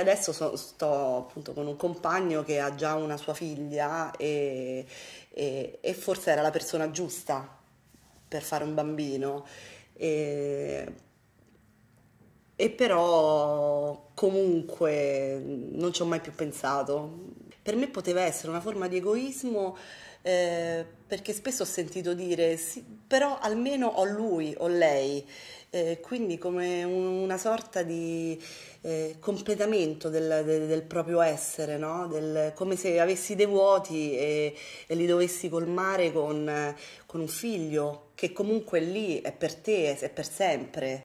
Adesso so, sto appunto con un compagno che ha già una sua figlia e, e, e forse era la persona giusta per fare un bambino. E, e però comunque non ci ho mai più pensato, per me poteva essere una forma di egoismo eh, perché spesso ho sentito dire sì, però almeno ho lui, o lei, eh, quindi come un, una sorta di eh, completamento del, del, del, proprio essere, no? del, come se avessi dei vuoti e, e li dovessi colmare con, con un figlio che comunque lì, è per te, è per sempre.